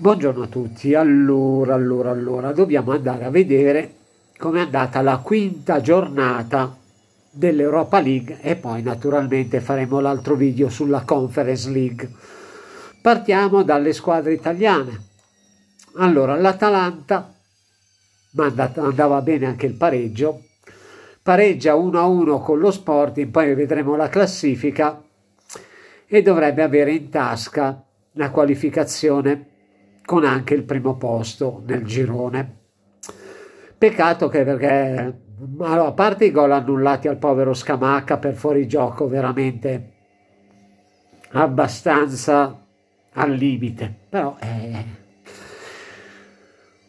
Buongiorno a tutti, allora, allora, allora, dobbiamo andare a vedere com'è andata la quinta giornata dell'Europa League e poi naturalmente faremo l'altro video sulla Conference League. Partiamo dalle squadre italiane. Allora, l'Atalanta, ma andava bene anche il pareggio, pareggia 1-1 con lo Sporting, poi vedremo la classifica e dovrebbe avere in tasca la qualificazione con anche il primo posto nel girone. Peccato che perché, allora, a parte i gol annullati al povero Scamacca per fuorigioco veramente abbastanza al limite, però eh,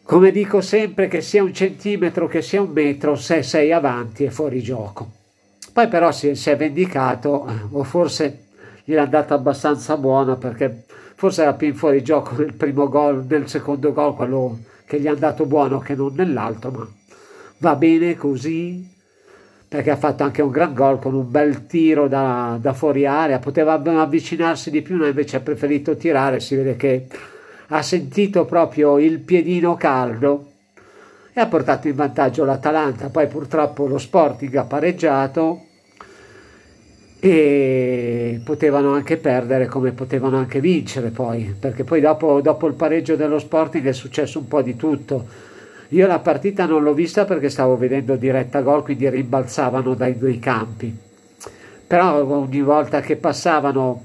come dico sempre che sia un centimetro che sia un metro, se sei avanti è fuori gioco. Poi però si, si è vendicato, eh, o forse gli è andata abbastanza buona perché forse era più in fuori gioco nel primo gol, nel secondo gol, quello che gli è andato buono che non nell'altro, ma va bene così perché ha fatto anche un gran gol con un bel tiro da, da fuori area, poteva avvicinarsi di più, ma invece ha preferito tirare, si vede che ha sentito proprio il piedino caldo e ha portato in vantaggio l'Atalanta, poi purtroppo lo Sporting ha pareggiato e potevano anche perdere come potevano anche vincere poi perché poi dopo, dopo, il pareggio dello Sporting è successo un po' di tutto io la partita non l'ho vista perché stavo vedendo diretta gol quindi rimbalzavano dai due campi però ogni volta che passavano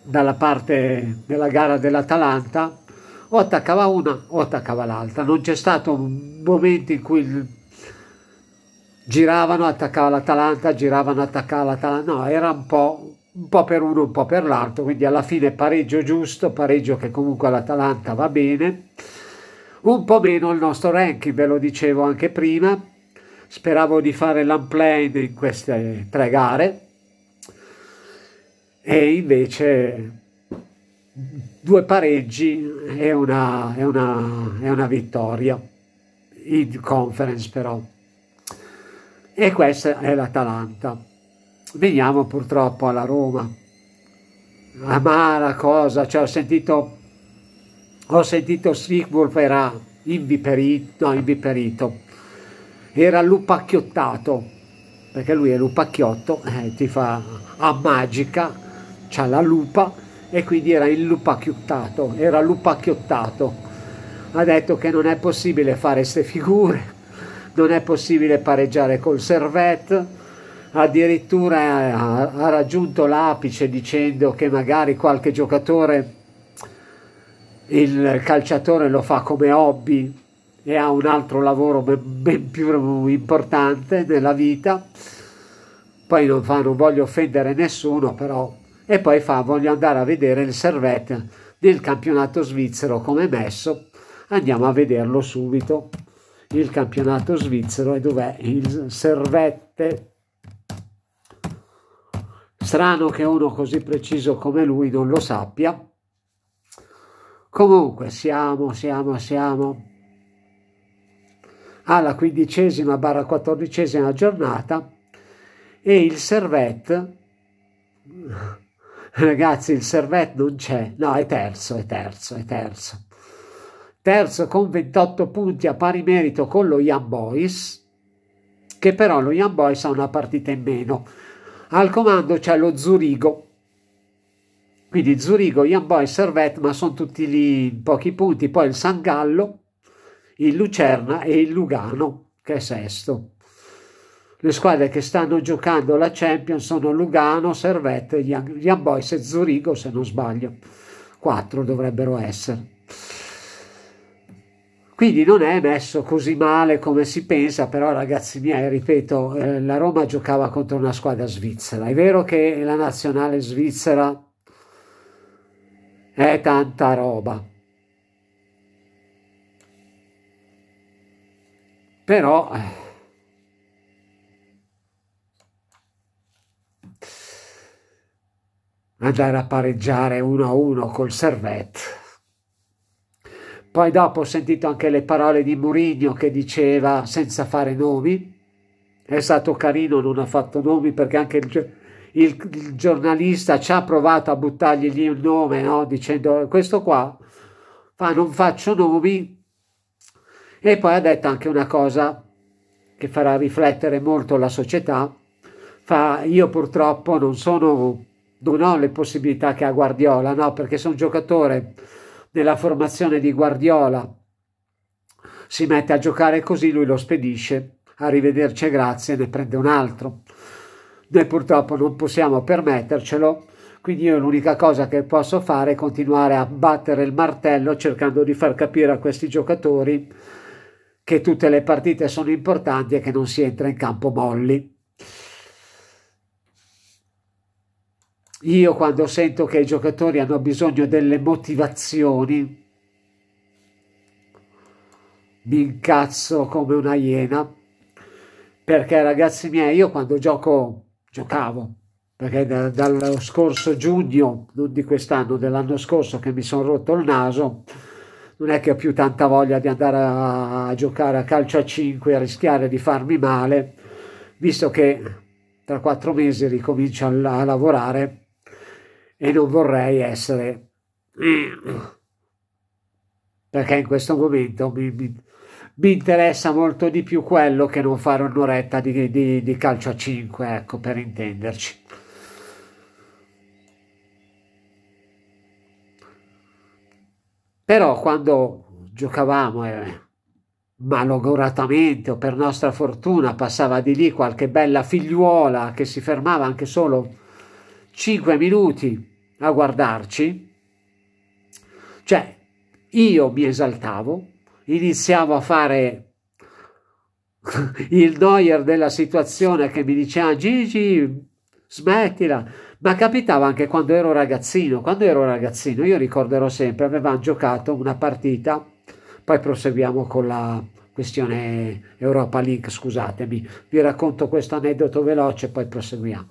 dalla parte della gara dell'Atalanta o attaccava una o attaccava l'altra non c'è stato un momento in cui il giravano, attaccava l'Atalanta, giravano, attaccava l'Atalanta, no, era un po', un po' per uno, un po' per l'altro, quindi alla fine pareggio giusto, pareggio che comunque all'Atalanta va bene, un po' meno il nostro ranking, ve lo dicevo anche prima, speravo di fare l'unplay in queste tre gare, e invece due pareggi e una, e una, e una vittoria in conference però e questa è l'Atalanta. Veniamo purtroppo alla Roma. Amara cosa, cioè ho sentito, ho sentito Sigmund era inviperito, no, inviperito, era lupacchiottato, perché lui è lupacchiotto, eh, ti fa a magica, c'ha la lupa e quindi era illupacchiottato, era lupacchiottato. Ha detto che non è possibile fare queste figure non è possibile pareggiare col Servette addirittura ha, raggiunto l'apice dicendo che magari qualche giocatore il calciatore lo fa come hobby e ha un altro lavoro ben, ben più importante nella vita poi non, fa, non voglio offendere nessuno però e poi fa voglio andare a vedere il Servette nel campionato svizzero come messo andiamo a vederlo subito il campionato svizzero e dov'è il servette. Strano che uno così preciso come lui non lo sappia. Comunque siamo, siamo, siamo alla quindicesima barra quattordicesima giornata e il servette ragazzi il servette non c'è no è terzo è terzo è terzo terzo con 28 punti a pari merito con lo Young Boys, che però lo Young Boys ha una partita in meno. Al comando c'è lo Zurigo, quindi Zurigo, Young Boys, Servette, ma sono tutti lì in pochi punti, poi il San Gallo, il Lucerna e il Lugano, che è sesto. Le squadre che stanno giocando la Champions sono Lugano, Servette, Young Boys e Zurigo, se non sbaglio. Quattro dovrebbero essere. Quindi non è messo così male come si pensa, però ragazzi miei, ripeto, eh, la Roma giocava contro una squadra svizzera. È vero che la nazionale svizzera è tanta roba. Però... Eh, andare a pareggiare 1 a 1 col Servette poi dopo ho sentito anche le parole di Mourinho che diceva senza fare nomi. È stato carino, non ha fatto nomi perché anche il, il, il giornalista ci ha provato a buttargli un nome, no? dicendo questo qua fa non faccio nomi. E poi ha detto anche una cosa che farà riflettere molto la società. Fa io purtroppo non sono non ho le possibilità che ha Guardiola, no, perché sono un giocatore nella formazione di Guardiola si mette a giocare così, lui lo spedisce, arrivederci grazie, ne prende un altro. Noi purtroppo non possiamo permettercelo, quindi io l'unica cosa che posso fare è continuare a battere il martello cercando di far capire a questi giocatori che tutte le partite sono importanti e che non si entra in campo molli. Io quando sento che i giocatori hanno bisogno delle motivazioni, mi incazzo come una iena, perché ragazzi miei, io quando gioco, giocavo, perché da, dallo scorso giugno, non di quest'anno, dell'anno scorso che mi sono rotto il naso, non è che ho più tanta voglia di andare a, a giocare a calcio a 5 e rischiare di farmi male, visto che tra quattro mesi ricomincio a, a lavorare e non vorrei essere perché in questo momento mi, mi, mi, interessa molto di più quello che non fare un'oretta di, di, di calcio a 5 ecco per intenderci però quando giocavamo eh, malogoratamente o per nostra fortuna passava di lì qualche bella figliuola che si fermava anche solo 5 minuti a guardarci, cioè io mi esaltavo, iniziavo a fare il doyer della situazione che mi diceva Gigi smettila ma capitava anche quando ero ragazzino quando ero ragazzino io ricorderò sempre avevamo giocato una partita poi proseguiamo con la questione Europa League scusatemi vi racconto questo aneddoto veloce poi proseguiamo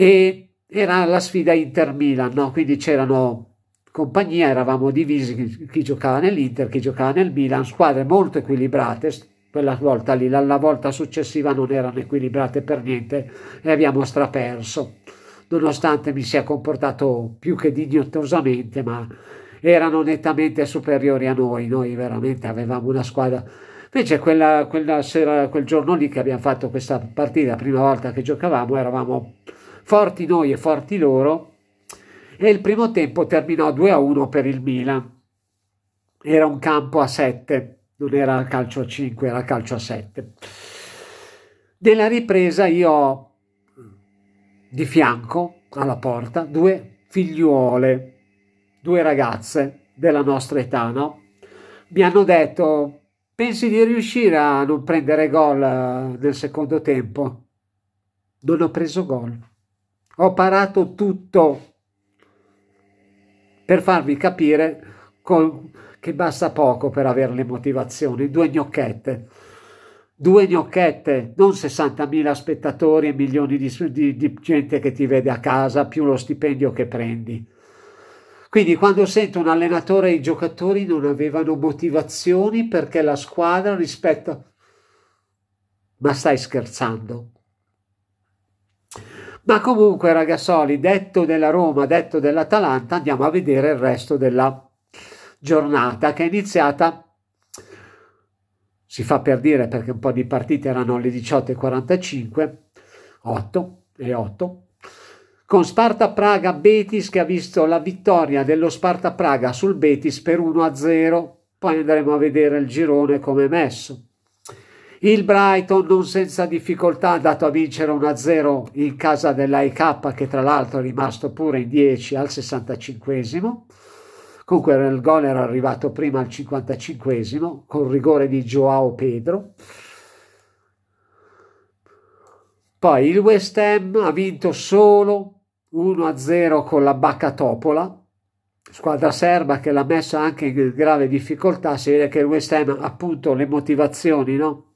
e era la sfida Inter-Milan, no? quindi c'erano compagnia, eravamo divisi chi giocava nell'Inter, chi giocava nel Milan, squadre molto equilibrate, quella volta lì, la, la volta successiva non erano equilibrate per niente e abbiamo straperso, nonostante mi sia comportato più che dignitosamente, ma erano nettamente superiori a noi, noi veramente avevamo una squadra Invece quella, quella sera, quel giorno lì che abbiamo fatto questa partita, la prima volta che giocavamo, eravamo forti noi e forti loro, e il primo tempo terminò 2-1 a per il Milan. Era un campo a 7, non era calcio a 5, era calcio a 7. Nella ripresa io di fianco alla porta due figliuole, due ragazze della nostra età, no? Mi hanno detto pensi di riuscire a non prendere gol eh, nel secondo tempo? Non ho preso gol. Ho parato tutto per farvi capire con, che basta poco per avere le motivazioni. Due gnocchette. Due gnocchette, non 60.000 spettatori e milioni di, di, di gente che ti vede a casa, più lo stipendio che prendi. Quindi quando sento un allenatore e i giocatori non avevano motivazioni perché la squadra rispetta... Ma stai scherzando? Ma comunque, ragazzoli, detto della Roma, detto dell'Atalanta, andiamo a vedere il resto della giornata che è iniziata. Si fa per dire perché un po' di partite erano alle 18.45, 8 e 8. Con Sparta Praga Betis che ha visto la vittoria dello Sparta Praga sul Betis per 1-0. Poi andremo a vedere il girone come è messo. Il Brighton non senza difficoltà è andato a vincere 1-0 in casa dell'AIK che tra l'altro è rimasto pure in 10 al 65 comunque il gol era arrivato prima al 55 con rigore di Joao Pedro. Poi il West Ham ha vinto solo 1-0 con la Bacca Topola, squadra serba che l'ha messa anche in grave difficoltà, si vede che il West Ham appunto le motivazioni, no?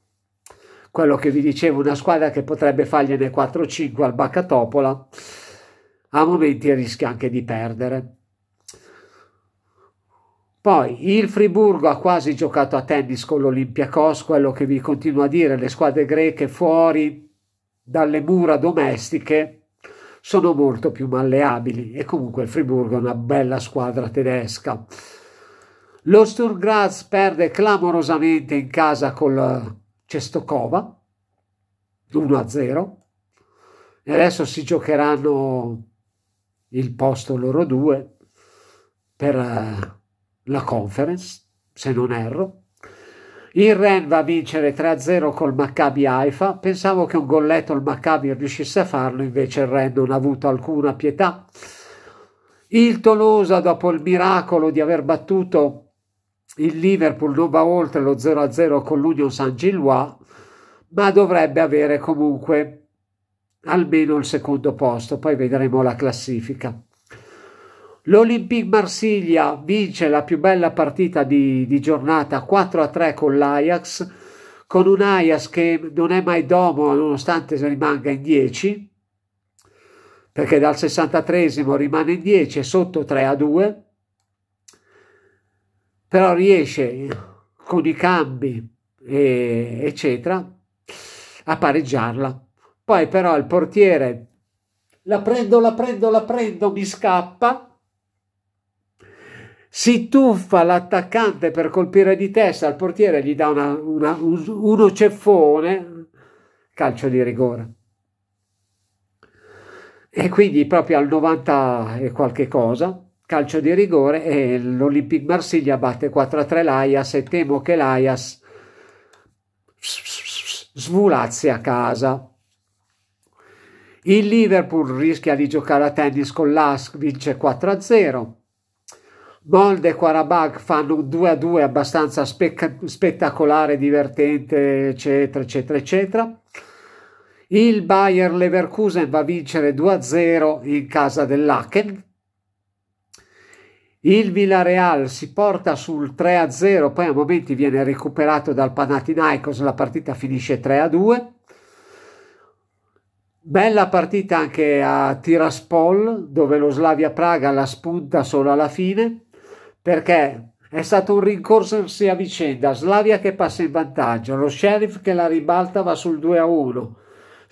quello che vi dicevo, una squadra che potrebbe fargliene 4-5 al Baccatopola, a momenti rischia anche di perdere. Poi il Friburgo ha quasi giocato a tennis con l'Olympiakos, quello che vi continuo a dire, le squadre greche fuori dalle mura domestiche sono molto più malleabili e comunque il Friburgo è una bella squadra tedesca. Lo Sturgraz perde clamorosamente in casa col Cestokova 1-0 e adesso si giocheranno il posto loro due per eh, la conference se non erro il Ren va a vincere 3-0 col Maccabi Haifa pensavo che un golletto il Maccabi riuscisse a farlo invece il Ren non ha avuto alcuna pietà il Tolosa dopo il miracolo di aver battuto il Liverpool non va oltre lo 0-0 con l'Union Saint-Gillois, ma dovrebbe avere comunque almeno il secondo posto, poi vedremo la classifica. L'Olympique Marsiglia vince la più bella partita di, di giornata 4-3 con l'Ajax, con un Ajax che non è mai domo nonostante rimanga in 10, perché dal 63 rimane in 10 e sotto 3-2 però riesce con i cambi, e, eccetera, a pareggiarla. Poi però il portiere la prendo, la prendo, la prendo, mi scappa. Si tuffa l'attaccante per colpire di testa, il portiere gli dà una, una, un, uno ceffone, calcio di rigore. E quindi proprio al 90 e qualche cosa, calcio di rigore e l'Olympique Marsiglia batte 4-3 l'Aias e temo che l'Aias svulazzi a casa. Il Liverpool rischia di giocare a tennis con l'Ask, vince 4-0. Molde e Quarabag fanno un 2-2 abbastanza spec- spettacolare, divertente, eccetera, eccetera, eccetera. Il Bayer Leverkusen va a vincere 2-0 in casa dell'Aken. Il Villarreal si porta sul 3-0, poi a momenti viene recuperato dal Panathinaikos, la partita finisce 3-2. Bella partita anche a Tiraspol, dove lo Slavia Praga la spunta solo alla fine, perché è stato un rincorsersi a vicenda, Slavia che passa in vantaggio, lo Sheriff che la ribalta va sul 2-1,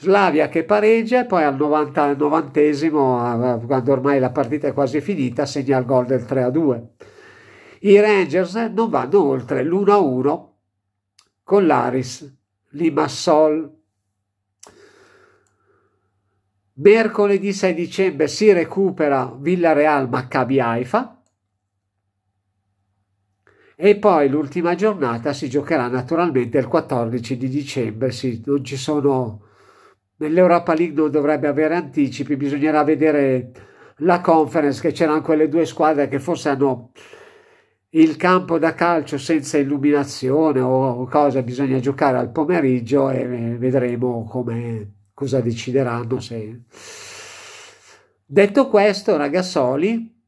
Slavia che pareggia e poi al 90, 90esimo, quando ormai la partita è quasi finita, segna il gol del 3-2. I Rangers non vanno oltre l'1-1 con l'Aris Limassol. Mercoledì 6 dicembre si recupera Villareal Maccabi Haifa e poi l'ultima giornata si giocherà naturalmente il 14 di dicembre, sì, non ci sono nell'Europa League non dovrebbe avere anticipi, bisognerà vedere la conference che c'erano quelle due squadre che forse hanno il campo da calcio senza illuminazione o cosa, bisogna giocare al pomeriggio e vedremo come, cosa decideranno. Se... Detto questo, ragazzoli,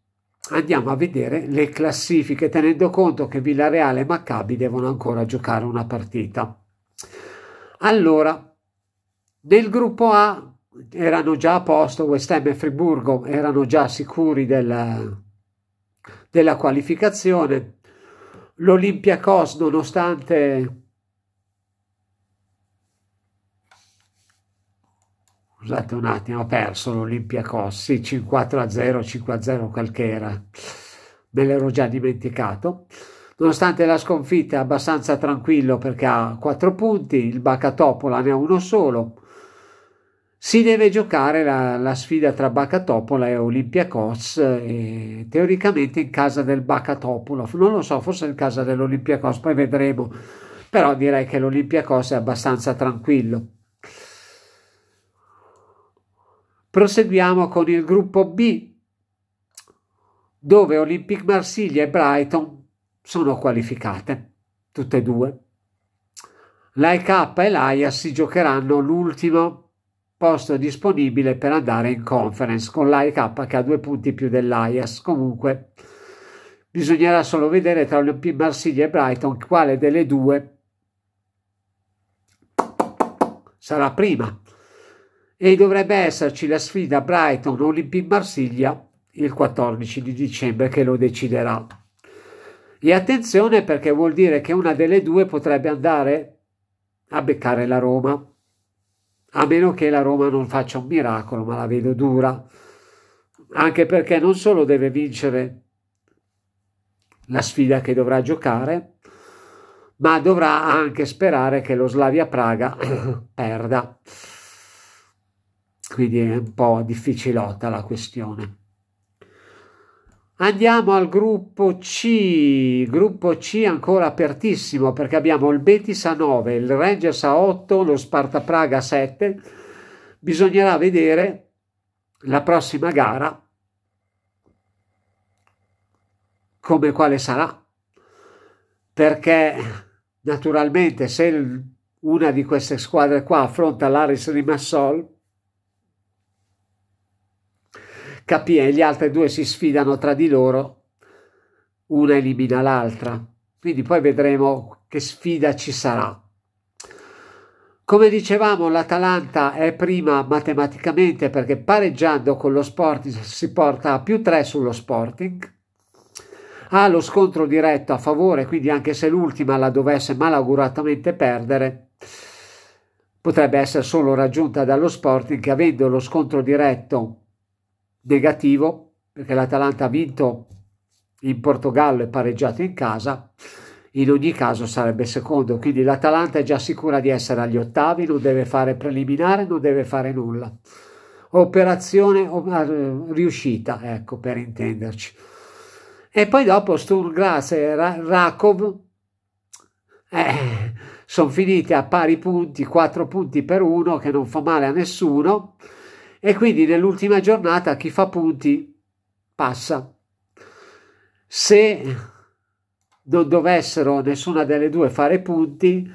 andiamo a vedere le classifiche, tenendo conto che Villareale e Maccabi devono ancora giocare una partita. Allora, nel gruppo A erano già a posto West Ham e Friburgo, erano già sicuri della, della qualificazione. L'Olympiacos, nonostante scusate un attimo, ho perso l'Olympiacos, sì, 5-0, 5-0 qualche era, me l'ero già dimenticato. Nonostante la sconfitta è abbastanza tranquillo perché ha 4 punti, il Bacatopola ne ha uno solo, si deve giocare la, la sfida tra Bacatopola e Olympiacos, e eh, teoricamente in casa del Bacatopolo non lo so, forse in casa dell'Olympiacos, poi vedremo, però direi che l'Olympiacos è abbastanza tranquillo. Proseguiamo con il gruppo B, dove Olympic Marsiglia e Brighton sono qualificate, tutte e due. L'AEK e l'AIA si giocheranno l'ultimo posto disponibile per andare in conference con l'AEK che ha due punti più dell'AIAS. Comunque bisognerà solo vedere tra l'OP Marsiglia e Brighton quale delle due sarà prima. E dovrebbe esserci la sfida Brighton-Olympique Marsiglia il 14 di dicembre che lo deciderà. E attenzione perché vuol dire che una delle due potrebbe andare a beccare la Roma a meno che la Roma non faccia un miracolo, ma la vedo dura, anche perché non solo deve vincere la sfida che dovrà giocare, ma dovrà anche sperare che lo Slavia Praga perda. Quindi è un po' difficilotta la questione. Andiamo al gruppo C, gruppo C ancora apertissimo perché abbiamo il Betis a 9, il Rangers a 8, lo Sparta Praga a 7. Bisognerà vedere la prossima gara come quale sarà perché naturalmente se una di queste squadre qua affronta l'Aris Rimassol KE, gli altri due si sfidano tra di loro, una elimina l'altra. Quindi poi vedremo che sfida ci sarà. Come dicevamo, l'Atalanta è prima matematicamente perché pareggiando con lo Sporting si porta a più 3 sullo Sporting. Ha lo scontro diretto a favore, quindi anche se l'ultima la dovesse malauguratamente perdere, potrebbe essere solo raggiunta dallo Sporting che avendo lo scontro diretto negativo perché l'Atalanta ha vinto in Portogallo e pareggiato in casa, in ogni caso sarebbe secondo, quindi l'Atalanta è già sicura di essere agli ottavi, non deve fare preliminare, non deve fare nulla. Operazione eh, riuscita, ecco, per intenderci. E poi dopo Sturgras e Rakov eh, sono finite a pari punti, 4 punti per uno, che non fa male a nessuno, e quindi nell'ultima giornata chi fa punti passa. Se non dovessero nessuna delle due fare punti,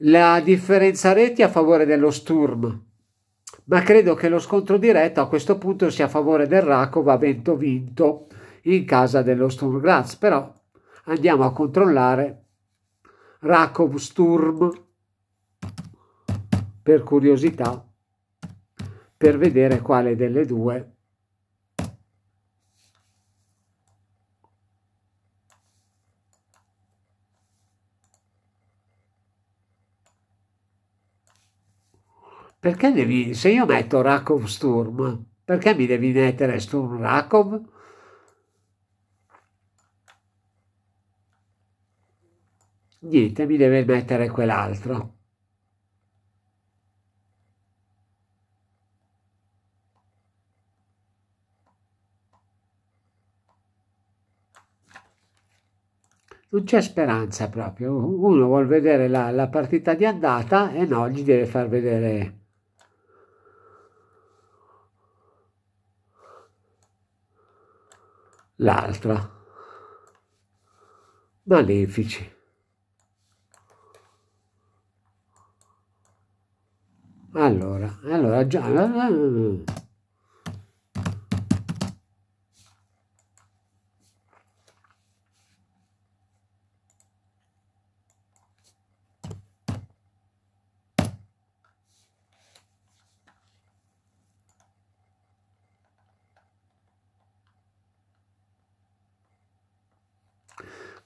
la differenza reti a favore dello Sturm, ma credo che lo scontro diretto a questo punto sia a favore del Rakova vento vinto in casa dello Sturm Graz, però andiamo a controllare Rakov Sturm per curiosità per vedere quale delle due perché devi, se io metto Rakov Sturm, perché mi devi mettere Sturm Rakov? Niente, mi deve mettere quell'altro. non c'è speranza proprio. Uno vuole vedere la, la, partita di andata e no, gli deve far vedere. L'altra. Malefici. Allora, allora già...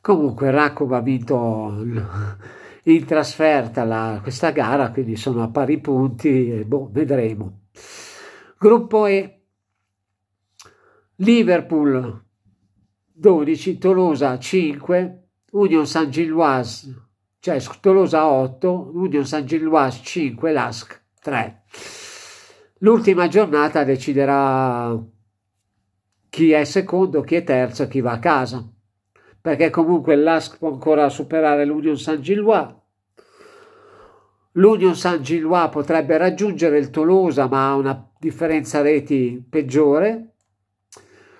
Comunque Rakov ha vinto in trasferta la, questa gara, quindi sono a pari punti, boh, vedremo. Gruppo E, Liverpool 12, Tolosa 5, Union San Gilloise, cioè Tolosa 8, Union San Gilloise 5, Lask 3. L'ultima giornata deciderà chi è secondo, chi è terzo chi va a casa perché comunque l'ASC può ancora superare l'Union Saint-Gillois. L'Union Saint-Gillois potrebbe raggiungere il Tolosa, ma ha una differenza reti peggiore.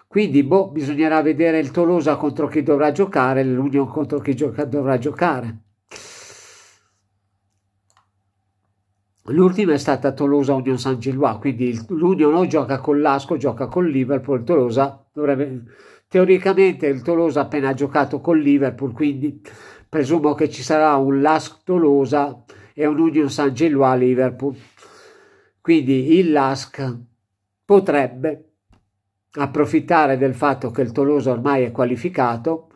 Quindi boh, bisognerà vedere il Tolosa contro chi dovrà giocare, l'Union contro chi gioca dovrà giocare. L'ultima è stata Tolosa Union saint Gillois, quindi l'Union o gioca con l'Asco, gioca con Liverpool, il Tolosa dovrebbe Teoricamente il Tolosa ha appena giocato con Liverpool, quindi presumo che ci sarà un Lask Tolosa e un Union San Gelo a Liverpool. Quindi il Lask potrebbe approfittare del fatto che il Tolosa ormai è qualificato.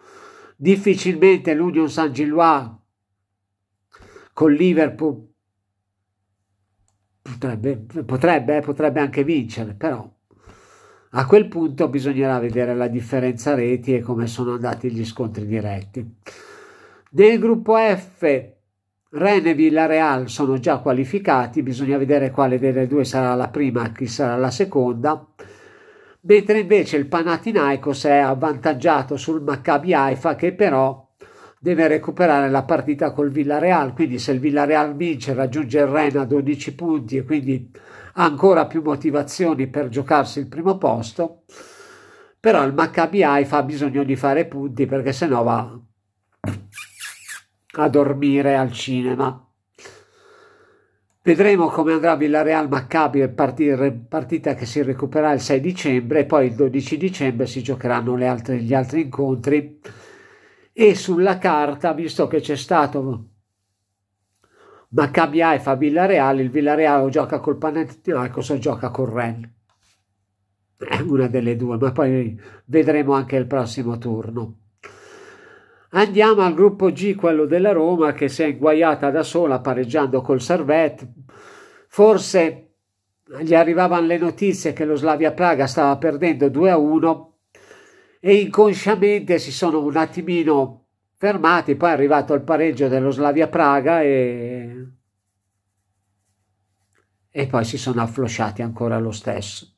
Difficilmente l'Union San Gillois con Liverpool potrebbe, potrebbe, eh, potrebbe anche vincere, però a quel punto bisognerà vedere la differenza reti e come sono andati gli scontri diretti. Nel gruppo F Ren e Villareal sono già qualificati, bisogna vedere quale delle due sarà la prima e chi sarà la seconda, mentre invece il Panathinaikos è avvantaggiato sul Maccabi Haifa che però deve recuperare la partita col Villareal, quindi se il Villareal vince raggiunge il Ren a 12 punti e quindi ancora più motivazioni per giocarsi il primo posto, però il Maccabi Haifa ha bisogno di fare punti perché sennò va a dormire al cinema. Vedremo come andrà Villareal Maccabi, partita che si recupererà il 6 dicembre e poi il 12 dicembre si giocheranno altre, gli altri incontri. E sulla carta, visto che c'è stato Maccabi Maccabi fa Villarreal, il Villarreal gioca col Panathinaikos o gioca col Ren. Una delle due, ma poi vedremo anche il prossimo turno. Andiamo al gruppo G, quello della Roma, che si è inguaiata da sola pareggiando col Servette. Forse gli arrivavano le notizie che lo Slavia Praga stava perdendo 2-1 e inconsciamente si sono un attimino fermati, poi è arrivato il pareggio dello Slavia Praga e... e poi si sono afflosciati ancora lo stesso.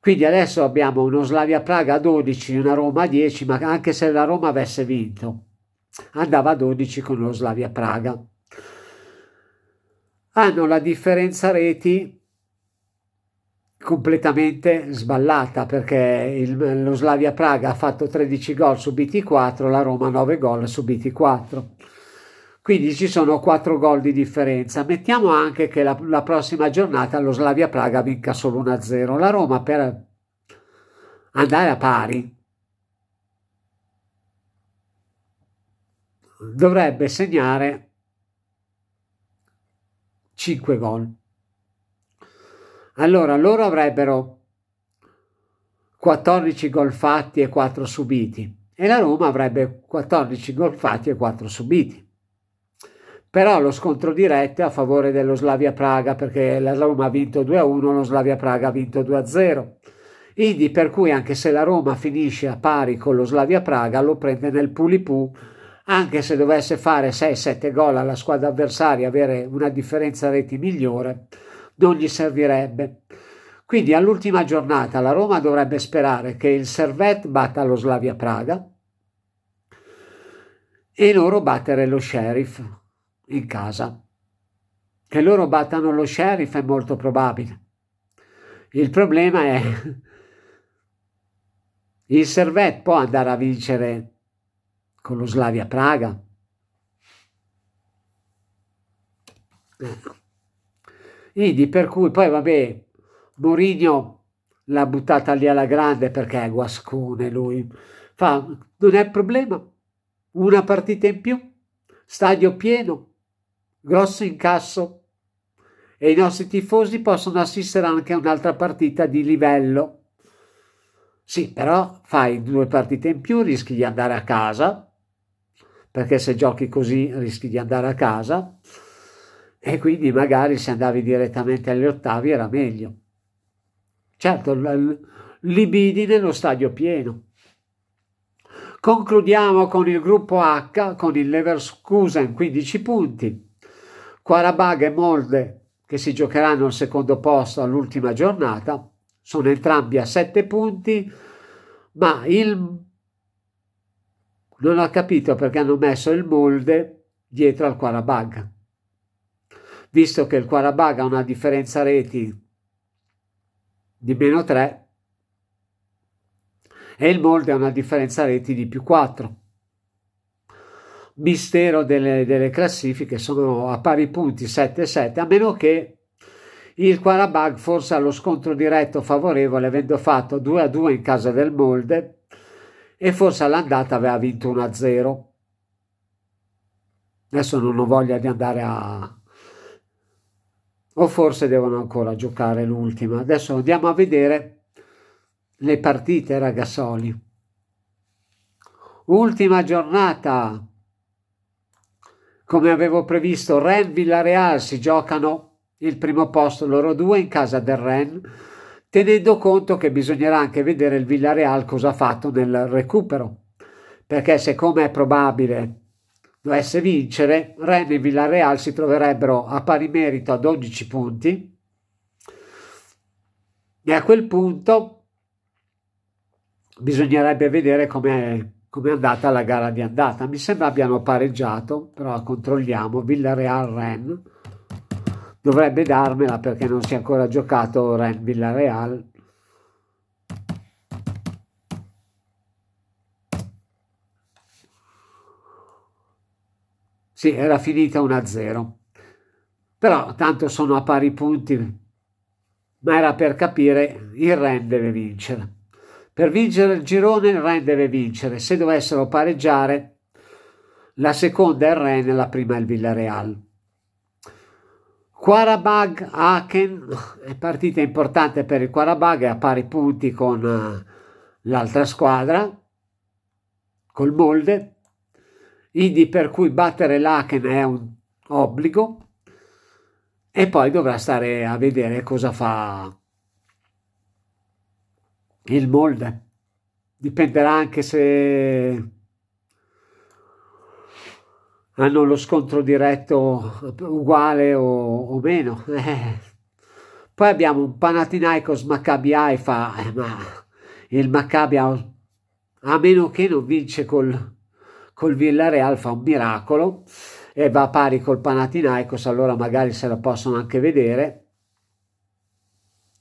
Quindi adesso abbiamo uno Slavia Praga a 12, una Roma a 10, ma anche se la Roma avesse vinto, andava a 12 con lo Slavia Praga. Hanno la differenza reti completamente sballata perché il, lo Slavia Praga ha fatto 13 gol subiti 4, la Roma 9 gol subiti 4. Quindi ci sono 4 gol di differenza. Mettiamo anche che la, la prossima giornata lo Slavia Praga vinca solo 1-0. La Roma per andare a pari dovrebbe segnare 5 gol allora loro avrebbero 14 gol fatti e 4 subiti e la Roma avrebbe 14 gol fatti e 4 subiti. Però lo scontro diretto è a favore dello Slavia Praga perché la Roma ha vinto 2-1, a lo Slavia Praga ha vinto 2-0. a Quindi per cui anche se la Roma finisce a pari con lo Slavia Praga lo prende nel pulipù anche se dovesse fare 6-7 gol alla squadra avversaria, avere una differenza reti migliore, non gli servirebbe. Quindi all'ultima giornata la Roma dovrebbe sperare che il Servette batta lo Slavia Praga e loro battere lo Sheriff in casa. Che loro battano lo Sheriff è molto probabile. Il problema è il Servette può andare a vincere con lo Slavia Praga. Ecco. Quindi per cui poi vabbè, Mourinho l'ha buttata lì alla grande perché è guascone lui. Fa, non è problema, una partita in più, stadio pieno, grosso incasso e i nostri tifosi possono assistere anche a un'altra partita di livello. Sì, però fai due partite in più, rischi di andare a casa, perché se giochi così rischi di andare a casa e quindi magari se andavi direttamente agli ottavi era meglio. Certo, libidine lo stadio pieno. Concludiamo con il gruppo H con il Leverkusen 15 punti, Quarabag e Molde che si giocheranno al secondo posto all'ultima giornata, sono entrambi a 7 punti, ma il... non ho capito perché hanno messo il Molde dietro al Quarabag visto che il Quarabaga ha una differenza reti di meno 3 e il Molde ha una differenza reti di più 4. Mistero delle, delle classifiche sono a pari punti 7-7, a meno che il Quarabag forse allo scontro diretto favorevole avendo fatto 2-2 in casa del Molde e forse all'andata aveva vinto 1-0. Adesso non ho voglia di andare a, o forse devono ancora giocare l'ultima. Adesso andiamo a vedere le partite ragazzoli. Ultima giornata. Come avevo previsto, Ren Villareal si giocano il primo posto loro due in casa del Ren, tenendo conto che bisognerà anche vedere il Villareal cosa ha fatto nel recupero, perché siccome è probabile dovesse vincere, Rennes e Villarreal si troverebbero a pari merito a 12 punti e a quel punto bisognerebbe vedere come è andata la gara di andata. Mi sembra abbiano pareggiato, però controlliamo, Villarreal-Rennes dovrebbe darmela perché non si è ancora giocato Rennes-Villarreal Sì, era finita 1-0. Però tanto sono a pari punti, ma era per capire il Ren deve vincere. Per vincere il girone il Ren deve vincere, se dovessero pareggiare la seconda è il Ren e la prima è il Villareal. Quarabag Aken è partita importante per il Quarabag, è a pari punti con eh, l'altra squadra, col Molde, quindi per cui battere l'Aken è un obbligo e poi dovrà stare a vedere cosa fa il molde. Dipenderà anche se hanno lo scontro diretto uguale o, o meno. Eh. Poi abbiamo un Panathinaikos Maccabi Haifa, eh, ma il Maccabi ha, a meno che non vince col col Villarreal fa un miracolo e va a pari col Panathinaikos, allora magari se la possono anche vedere,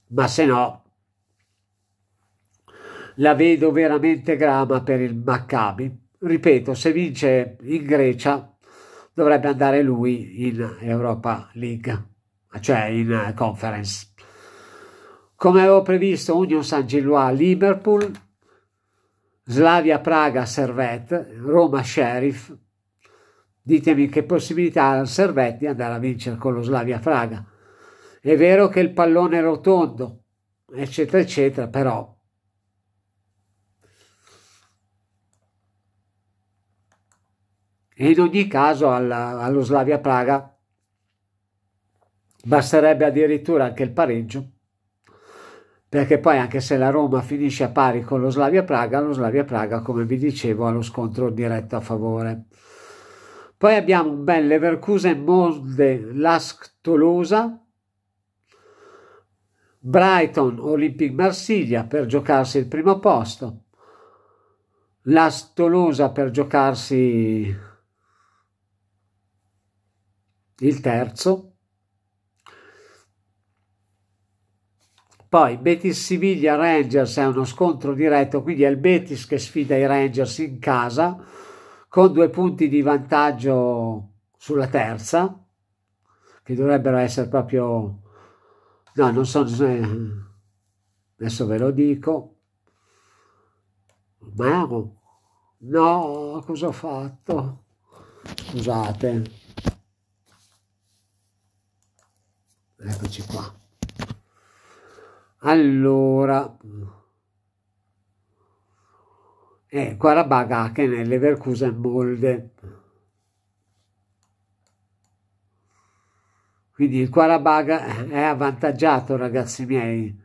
ma se no la vedo veramente grama per il Maccabi. Ripeto, se vince in Grecia dovrebbe andare lui in Europa League, cioè in Conference. Come avevo previsto, Union San Gillois Liverpool Slavia Praga Servette, Roma Sheriff. Ditemi che possibilità ha il Servette di andare a vincere con lo Slavia Praga. È vero che il pallone è rotondo, eccetera, eccetera, però E in ogni caso alla, allo Slavia Praga basterebbe addirittura anche il pareggio perché poi anche se la Roma finisce a pari con lo Slavia Praga, lo Slavia Praga, come vi dicevo, ha lo scontro diretto a favore. Poi abbiamo un bel Leverkusen Molde Lask Tolosa, Brighton Olympic Marsiglia per giocarsi il primo posto, Lask Tolosa per giocarsi il terzo, Poi Betis Siviglia Rangers è uno scontro diretto, quindi è il Betis che sfida i Rangers in casa con due punti di vantaggio sulla terza, che dovrebbero essere proprio... No, non so se... Adesso ve lo dico. Ma... No, cosa ho fatto? Scusate. Eccoci qua allora eh, Quarabag che nel Leverkusen Molde quindi il Quarabag è avvantaggiato ragazzi miei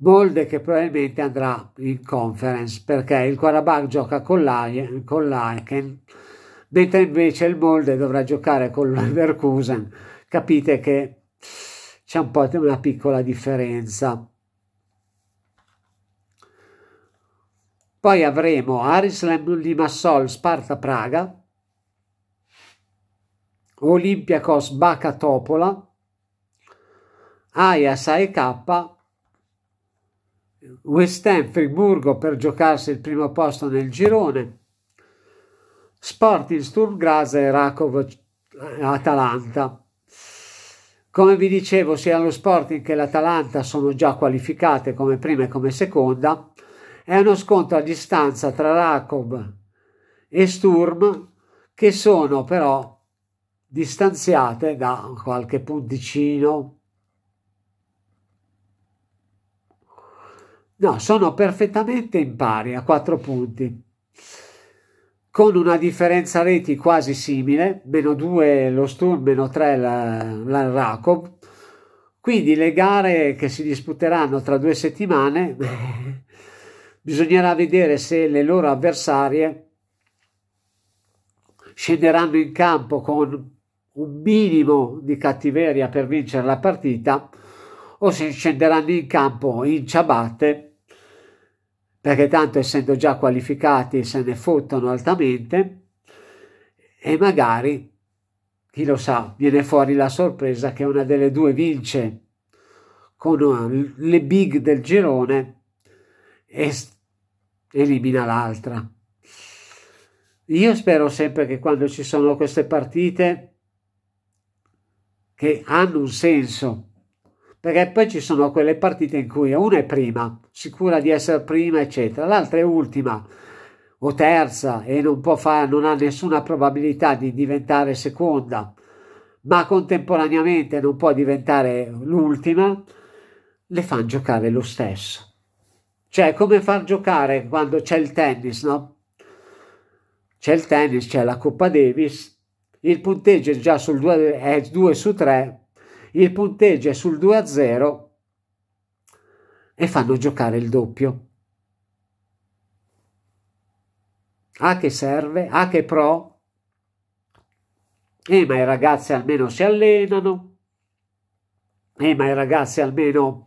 Molde che probabilmente andrà in conference perché il Quarabag gioca con l'Aiken mentre invece il Molde dovrà giocare con l'Leverkusen capite che c'è un po' una piccola differenza Poi avremo Arislam Limassol Sparta Praga, Olympiakos Baca Topola, Ajax AEK, West Ham Friburgo per giocarsi il primo posto nel girone, Sporting Sturm Graz e Rakov Atalanta. Come vi dicevo, sia lo Sporting che l'Atalanta sono già qualificate come prima e come seconda, è uno scontro a distanza tra Rakob e Sturm che sono però distanziate da qualche punticino. No, sono perfettamente in pari a quattro punti, con una differenza reti quasi simile, meno 2 lo Sturm, meno 3 la, la Quindi le gare che si disputeranno tra due settimane Bisognerà vedere se le loro avversarie scenderanno in campo con un minimo di cattiveria per vincere la partita o se scenderanno in campo in ciabatte perché tanto essendo già qualificati se ne fottono altamente e magari chi lo sa viene fuori la sorpresa che una delle due vince con le big del girone e elimina l'altra. Io spero sempre che quando ci sono queste partite che hanno un senso, perché poi ci sono quelle partite in cui una è prima, sicura di essere prima, eccetera, l'altra è ultima o terza e non, può fare, non ha nessuna probabilità di diventare seconda, ma contemporaneamente non può diventare l'ultima, le fanno giocare lo stesso. Cioè, come far giocare quando c'è il tennis, no? C'è il tennis, c'è la Coppa Davis, il punteggio è già sul 2, è 2 su 3, il punteggio è sul 2 a 0 e fanno giocare il doppio. A che serve? A che pro? Eh, ma i ragazzi almeno si allenano. Eh, ma i ragazzi almeno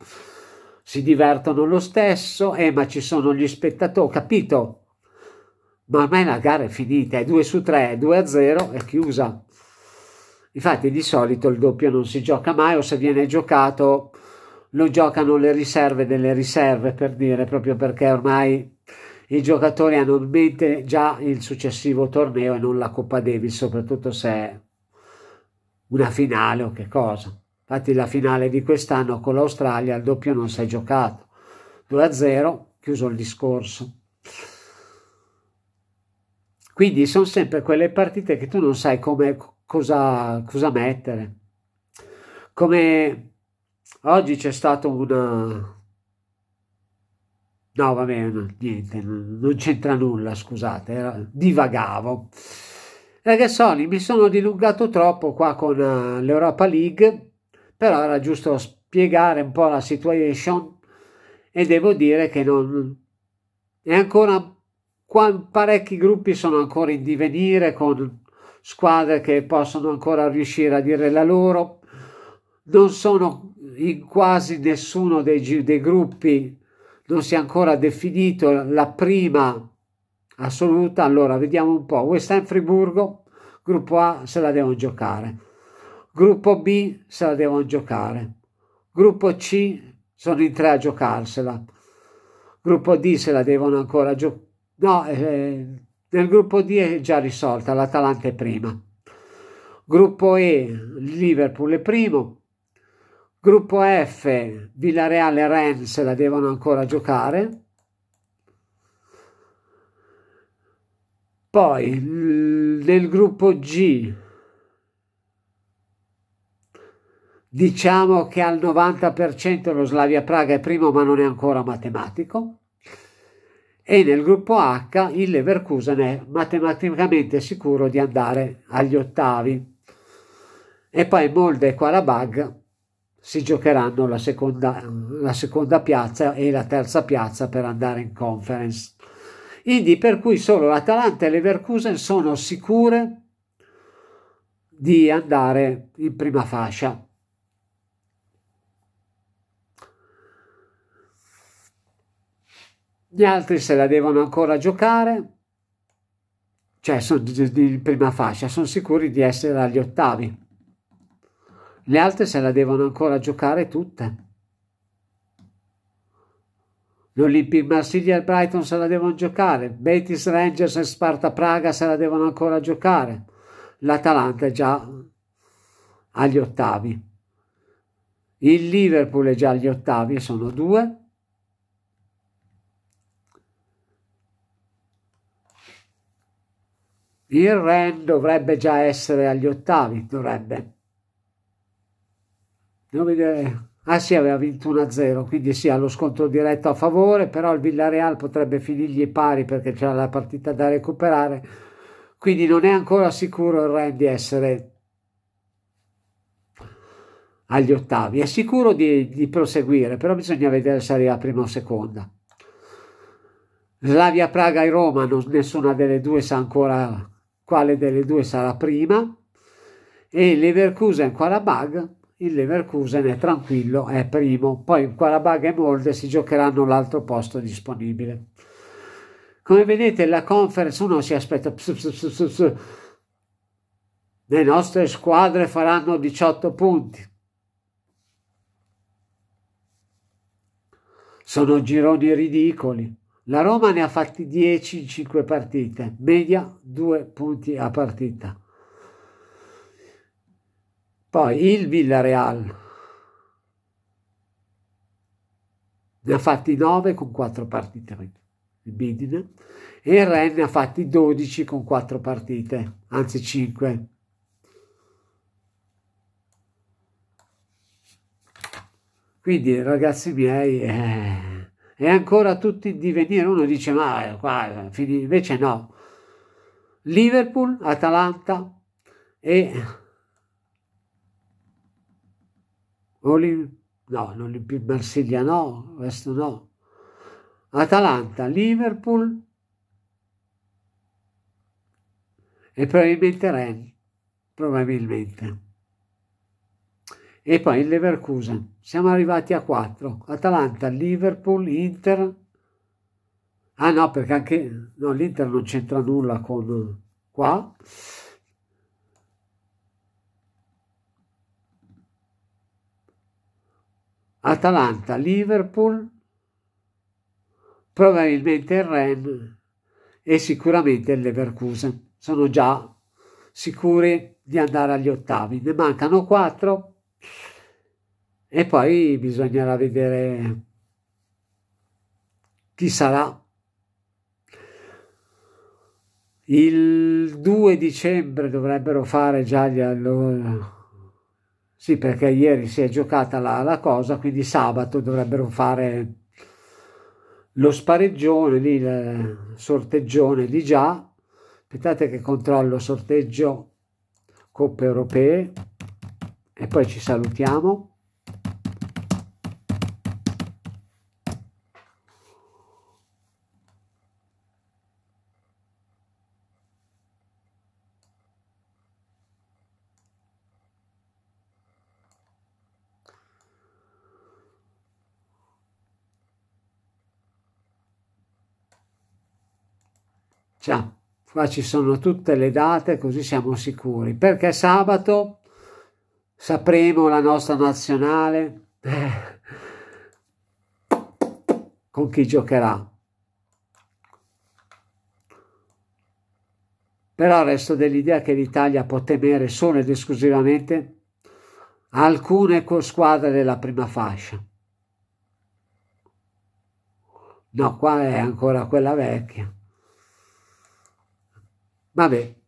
si divertono lo stesso, eh, ma ci sono gli spettatori, capito? Ma ormai la gara è finita, è 2 su 3, 2 a 0, è chiusa. Infatti di solito il doppio non si gioca mai o se viene giocato lo giocano le riserve delle riserve per dire, proprio perché ormai i giocatori hanno in mente già il successivo torneo e non la Coppa Davis, soprattutto se è una finale o che cosa. Infatti la finale di quest'anno con l'Australia al doppio non si è giocato. 2-0, chiuso il discorso. Quindi sono sempre quelle partite che tu non sai come, cosa, cosa mettere. Come oggi c'è stato una... No, va bene, niente, non c'entra nulla, scusate, divagavo. Ragazzi, mi sono dilungato troppo qua con eh, l'Europa League però era giusto spiegare un po' la situation e devo dire che non è ancora parecchi gruppi sono ancora in divenire con squadre che possono ancora riuscire a dire la loro non sono in quasi nessuno dei, dei gruppi non si è ancora definito la prima assoluta allora vediamo un po' West Ham Friburgo gruppo A se la devono giocare Gruppo B se la devono giocare. Gruppo C sono in tre a giocarsela. Gruppo D se la devono ancora giocare. No, eh, nel gruppo D è già risolta, l'Atalanta è prima. Gruppo E, Liverpool è primo. Gruppo F, Villareal e Rennes se la devono ancora giocare. Poi nel gruppo G diciamo che al 90% lo Slavia Praga è primo ma non è ancora matematico e nel gruppo H il Leverkusen è matematicamente sicuro di andare agli ottavi e poi Molde e Quarabag si giocheranno la seconda, la seconda piazza e la terza piazza per andare in conference quindi per cui solo l'Atalanta e Leverkusen sono sicure di andare in prima fascia gli altri se la devono ancora giocare, cioè sono di, prima fascia, sono sicuri di essere agli ottavi. Le altre se la devono ancora giocare tutte. L'Olympic Marsiglia e il Brighton se la devono giocare, Betis Rangers e Sparta Praga se la devono ancora giocare, l'Atalanta è già agli ottavi, il Liverpool è già agli ottavi, sono due, Il Ren dovrebbe già essere agli ottavi, dovrebbe. Ah sì, aveva vinto 1-0, quindi sì, ha lo scontro diretto a favore, però il Villareal potrebbe finirgli pari perché c'è la partita da recuperare, quindi non è ancora sicuro il Ren di essere agli ottavi. È sicuro di, di proseguire, però bisogna vedere se arriva prima o seconda. Slavia Praga e Roma, non, nessuna delle due sa ancora quale delle due sarà prima e il Leverkusen Quarabag il Leverkusen è tranquillo, è primo, poi Quarabag e Molde si giocheranno l'altro posto disponibile. Come vedete la conference uno si aspetta le nostre squadre faranno 18 punti. Sono gironi ridicoli. La Roma ne ha fatti 10 in 5 partite, media 2 punti a partita. Poi il Villareal ne ha fatti 9 con 4 partite, il Bidine, e il Rennes ne ha fatti 12 con 4 partite, anzi 5. Quindi ragazzi miei... Eh e ancora tutti di venire. Uno dice, ma eh, qua, eh, invece no. Liverpool, Atalanta e... Olim... No, l'Olimpia Marsiglia no, questo no. Atalanta, Liverpool e probabilmente Ren, probabilmente e poi il Leverkusen. Siamo arrivati a 4. Atalanta, Liverpool, Inter. Ah no, perché anche no, l'Inter non c'entra nulla con qua. Atalanta, Liverpool, probabilmente il Ren e sicuramente il Leverkusen. Sono già sicuri di andare agli ottavi. Ne mancano 4 e poi bisognerà vedere chi sarà. Il 2 dicembre dovrebbero fare già gli allora. Sì, perché ieri si è giocata la, la cosa, quindi sabato dovrebbero fare lo spareggione, lì il sorteggione di già. Aspettate che controllo sorteggio Coppe Europee e poi ci salutiamo. Ciao, qua ci sono tutte le date così siamo sicuri. Perché sabato sapremo la nostra nazionale eh. con chi giocherà. Però resto dell'idea che l'Italia può temere solo ed esclusivamente alcune squadre della prima fascia. No, qua è ancora quella vecchia. Vabbè.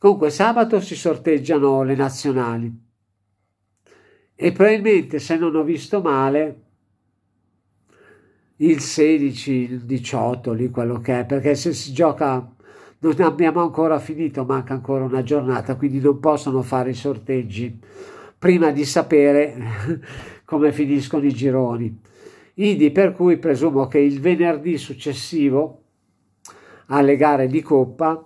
Comunque sabato si sorteggiano le nazionali e probabilmente se non ho visto male il 16, il 18, lì quello che è, perché se si gioca non abbiamo ancora finito, manca ancora una giornata, quindi non possono fare i sorteggi prima di sapere come finiscono i gironi. Quindi per cui presumo che il venerdì successivo alle gare di coppa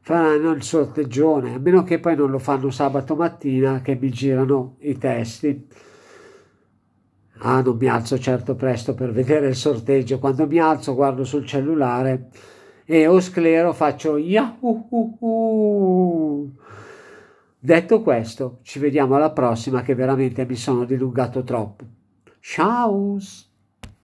faranno il sorteggione, a meno che poi non lo fanno sabato mattina che mi girano i testi. Ah, non mi alzo certo presto per vedere il sorteggio, quando mi alzo guardo sul cellulare e o sclero faccio yahoo! Detto questo, ci vediamo alla prossima che veramente mi sono dilungato troppo. Ciao!